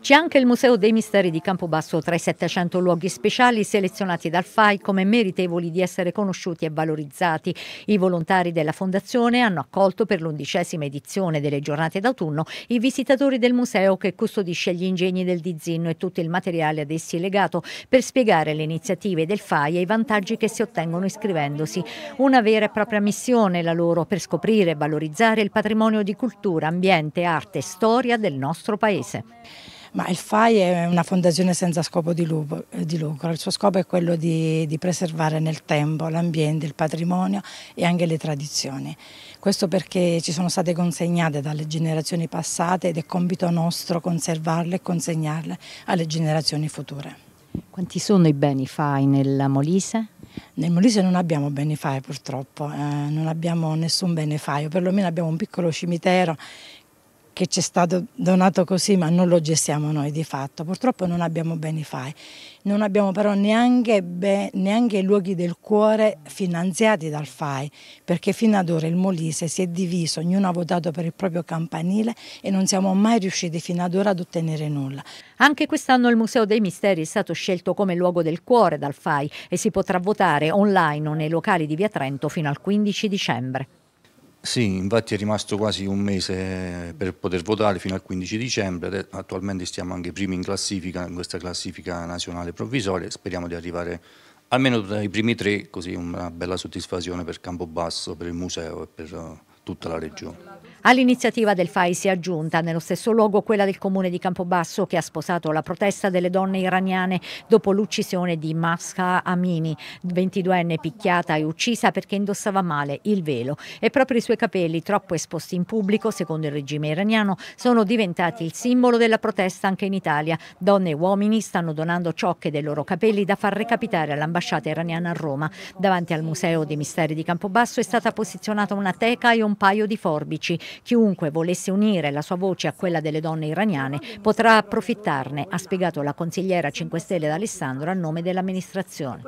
C'è anche il Museo dei Misteri di Campobasso tra i 700 luoghi speciali selezionati dal FAI come meritevoli di essere conosciuti e valorizzati. I volontari della Fondazione hanno accolto per l'undicesima edizione delle giornate d'autunno i visitatori del museo che custodisce gli ingegni del Dizzino e tutto il materiale ad essi legato per spiegare le iniziative del FAI e i vantaggi che si ottengono iscrivendosi. Una vera e propria missione la loro per scoprire e valorizzare il patrimonio di cultura, ambiente, arte e storia del nostro paese. Ma il FAI è una fondazione senza scopo di lucro, il suo scopo è quello di, di preservare nel tempo l'ambiente, il patrimonio e anche le tradizioni. Questo perché ci sono state consegnate dalle generazioni passate ed è compito nostro conservarle e consegnarle alle generazioni future. Quanti sono i beni FAI nella Molise? Nel Molise non abbiamo beni FAI purtroppo, eh, non abbiamo nessun bene FAI, o perlomeno abbiamo un piccolo cimitero che ci è stato donato così ma non lo gestiamo noi di fatto. Purtroppo non abbiamo benify, non abbiamo però neanche, neanche i luoghi del cuore finanziati dal FAI perché fino ad ora il Molise si è diviso, ognuno ha votato per il proprio campanile e non siamo mai riusciti fino ad ora ad ottenere nulla. Anche quest'anno il Museo dei Misteri è stato scelto come luogo del cuore dal FAI e si potrà votare online o nei locali di Via Trento fino al 15 dicembre. Sì, infatti è rimasto quasi un mese eh, per poter votare fino al 15 dicembre, attualmente stiamo anche primi in classifica, in questa classifica nazionale provvisoria, speriamo di arrivare almeno tra i primi tre, così una bella soddisfazione per Campobasso, per il museo e per eh, tutta la regione. All'iniziativa del FAI si è aggiunta nello stesso luogo quella del comune di Campobasso che ha sposato la protesta delle donne iraniane dopo l'uccisione di Masha Amini, 22enne picchiata e uccisa perché indossava male il velo e proprio i suoi capelli troppo esposti in pubblico, secondo il regime iraniano, sono diventati il simbolo della protesta anche in Italia. Donne e uomini stanno donando ciocche dei loro capelli da far recapitare all'ambasciata iraniana a Roma. Davanti al Museo dei Misteri di Campobasso è stata posizionata una teca e un un paio di forbici. Chiunque volesse unire la sua voce a quella delle donne iraniane potrà approfittarne, ha spiegato la consigliera 5 Stelle D'Alessandro a nome dell'amministrazione.